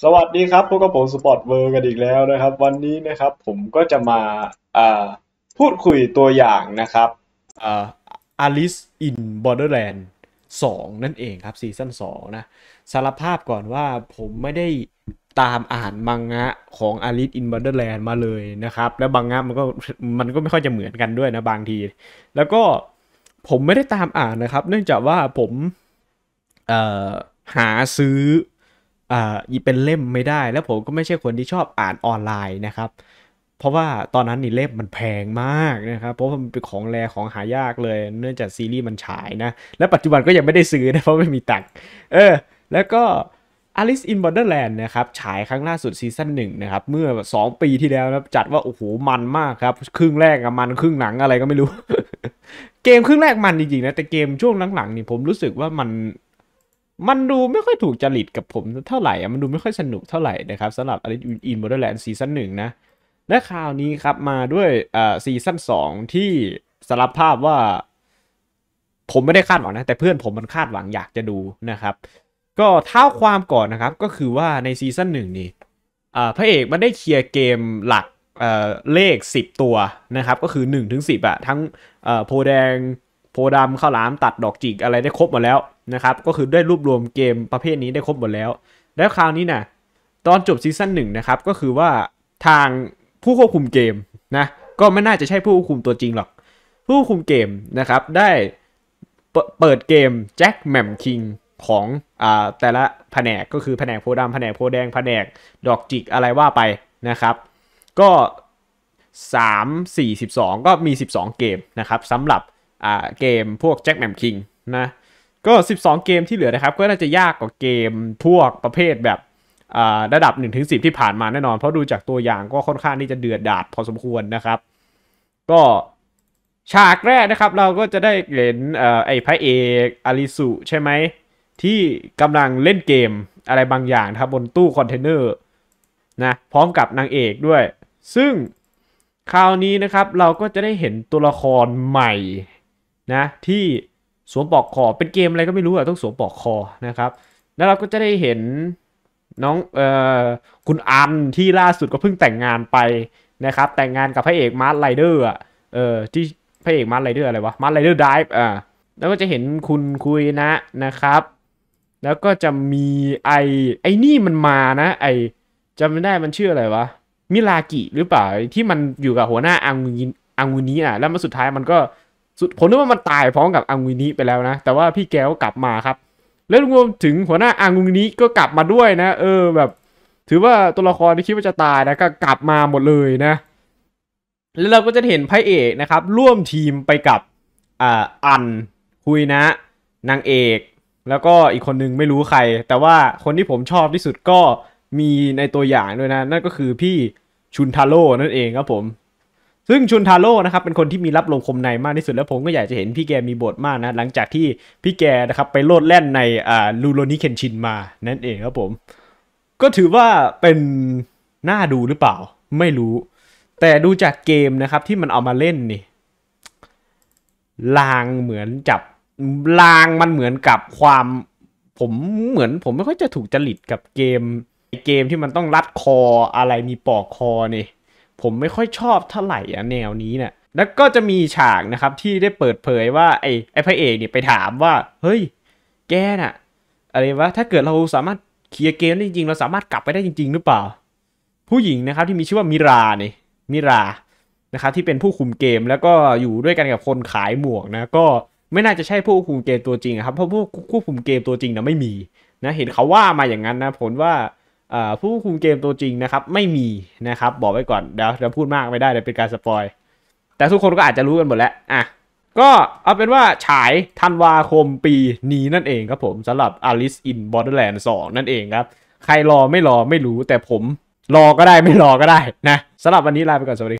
สวัสดีครับพวกกับผมสปอร์ตเวอร์กันอีกแล้วนะครับ วันนี้นะครับผมก็จะมาพูดคุยตัวอย่างนะครับอ่า l i c e in Borderland 2 นั่นเองครับซีซั่น2นะสารภาพก่อนว่า ผมไม่ได้ตามอ่านมังงะของ Alice in Borderland มาเลยนะครับแล้วบางงะมันก็มันก็ไม่ค่อยจะเหมือนกันด้วยนะบางที แล้วก็ผมไม่ได้ตามอ่านนะครับเนื่องจากว่าผมหาซื้ออ่าเป็นเล่มไม่ได้แล้วผมก็ไม่ใช่คนที่ชอบอ่านออนไลน์นะครับ เพราะว่าตอนนั้นนี่เล่มมันแพงมากนะครับ เพราะมันเป็นของแรของหายากเลยเนื่องจากซีรีส์มันฉายนะ และปัจจุบันก็ยังไม่ได้ซื้อนะ เพราะไม่มีตังค์เออแล้วก็ Alice in Borderland นะครับฉายครั้งล่าสุดซีซั่นหนึ่งนะครับเมื่อ 2 ปีที่แล้วนะจัดว่า โอ้โหมันมากครับ ครึ่งแรกมันครึ่งหลังอะไรก็ไม่รู้ เกมครึ่งแรกมันจริงๆนะแต่เกมช่วงหลังๆนี่ผมรู้สึกว่ามันมันดูไม่ค่อยถูกจริตกับผมเท่าไหร่ มันดูไม่ค่อยสนุกเท่าไหร่นะครับสำหรับ a l ิ c อินโมเดลแลนด์ซีซั่นหนึ่งนะและคราวนี้ครับมาด้วยซีซั่นสองที่สารภาพว่า ผมไม่ได้คาดหวังนะแต่เพื่อนผมมันคาดหวังอยากจะดูนะครับ ก็เท่าความก่อนนะครับก็คือว่าในซีซั่นหนึ่งนี่พระเอกมันได้เคลียร์เกมหลักเลข 10 ตัวนะครับก็คือ1-10อะทั้งโพแดงโพดาข้าวหลามตัดดอกจิกอะไรได้ครบหมดแล้วนะครับก็คือได้รวบรวมเกมประเภทนี้ได้ครบหมดแล้ว แล้วคราวนี้นะ่ะตอนจบซีซั่นหนึ่งนะครับก็คือว่าทางผู้ควบคุมเกมนะก็ไม่น่าจะใช่ผู้ควบคุมตัวจริงหรอก ผู้ควบคุมเกม นะครับ ได้เปิดเกมแจ็คแมมคิงของอ่าแต่ละแผนกก็คือแผนกโพดาแผนกโพแดงแผนกดอกจิกอะไรว่าไปนะครับ ก็ 3 4 12ก็มี 12 เกมนะครับสำหรับเกมพวกแจ็คแมมคิงนะ ก็ 12 เกมที่เหลือนะครับ ก็น่าจะยากกว่าเกมพวกประเภทแบบระดับ 1-10 ที่ผ่านมาแน่นอนเพราะดูจากตัวอย่างก็ค่อนข้างที่จะเดือดดาดพอสมควรนะครับ ก็ฉากแรกนะครับเราก็จะได้เห็นไอ้พระเอกอาริสุใช่ไหม ที่กำลังเล่นเกมอะไรบางอย่างครับ บนตู้คอนเทนเนอร์นะพร้อมกับนางเอกด้วย ซึ่งคราวนี้นะครับเราก็จะได้เห็นตัวละครใหม่นะที่สวมปอกคอ เป็นเกมอะไรก็ไม่รู้อะต้องสวมปอกคอนะครับ แล้วเราก็จะได้เห็นน้องเอ่อคุณอันที่ล่าสุดก็เพิ่งแต่งงานไปนะครับแต่งงานกับพระเอกมาร์ทไรเดอร์อะเอ่อที่พระเอกมาร์ทไรเดอร์อะไรวะมาร์ทไรเดอร์ไดฟ์อ่าแล้วก็จะเห็นคุณคุยนะนะครับ แล้วก็จะมีไอไอนี่มันมานะ ไอจำไม่ได้มันชื่ออะไรวะมิลากิหรือเปล่าที่มันอยู่กับหัวหน้าอังอังินี้อ่ะแล้วมาสุดท้ายมันก็สุดผมนึกว่ามันตายพร้อมกับอังวินิไปแล้วนะ แต่ว่าพี่แกก็กลับมาครับแล้วรวมถึงหัวหน้าอังวินิก็กลับมาด้วยนะ เออแบบ ถือว่าตัวละครที่คิดว่าจะตายนะก็กลับมาหมดเลยนะแล้วเราก็จะเห็นพระเอกนะครับ ร่วมทีมไปกับอ่าอัน คุยนะ นางเอก แล้วก็อีกคนนึงไม่รู้ใคร แต่ว่าคนที่ผมชอบที่สุดก็มีในตัวอย่างด้วยนะ นั่นก็คือพี่ชุนทาโร่นั่นเองครับผมซึ่งชุนทาโร่นะครับเป็นคนที่มีรับลมคมในมากที่สุดแล้ว ผมก็อยากจะเห็นพี่แกมีบทมากนะ หลังจากที่พี่แกนะครับ ไปโลดแล่นในอ่าลูโรนิเคนชินมา นั่นเองครับผม ก็ถือว่าเป็นน่าดูหรือเปล่า ไม่รู้ แต่ดูจากเกมนะครับที่มันเอามาเล่นนี่ลางเหมือนจับ ลางมันเหมือนกับความผมเหมือนผมไม่ค่อยจะถูกจริตกับเกมเกมที่มันต้องรัดคออะไรมีปอกคอนี่ผมไม่ค่อยชอบเท่าไหร่อะแนวนี้เนะี่ยแล้วก็จะมีฉากนะครับที่ได้เปิดเผยว่าไอ้ไอ้พระเอกเนี่ยไปถามว่า เฮ้ยแกน่ะอะไรวะถ้าเกิดเราสามารถเคลียร์เกมได้จริงเราสามารถกลับไปได้จริง ๆหรือเปล่า ผู้หญิงนะครับที่มีชื่อว่ามิราเนี่ยมิรานะครับที่เป็นผู้คุมเกมแล้วก็อยู่ด้วยกันกับคนขายหมวกนะ ก็ไม่น่าจะใช่ผู้คุมเกมตัวจริงครับเพราะผู้ควบคุมเกมตัวจริงนะไม่มีนะเห็นเขาว่ามาอย่างนั้นนะผลว่าผู้คุมเกมตัวจริงนะครับไม่มีนะครับ บอกไว้ก่อน เดี๋ยวจะพูดมากไม่ได้เดี๋ยวเป็นการสปอย แต่ทุกคนก็อาจจะรู้กันหมดแล้วอ่ะก็เอาเป็นว่าฉายธันวาคมปีนี้นั่นเองครับผมสำหรับ Alice in Borderland 2 นั่นเองครับ ใครรอไม่รอไม่รู้ แต่ผมรอก็ได้ไม่รอก็ได้นะสำหรับวันนี้ลาไปก่อน สวัสดี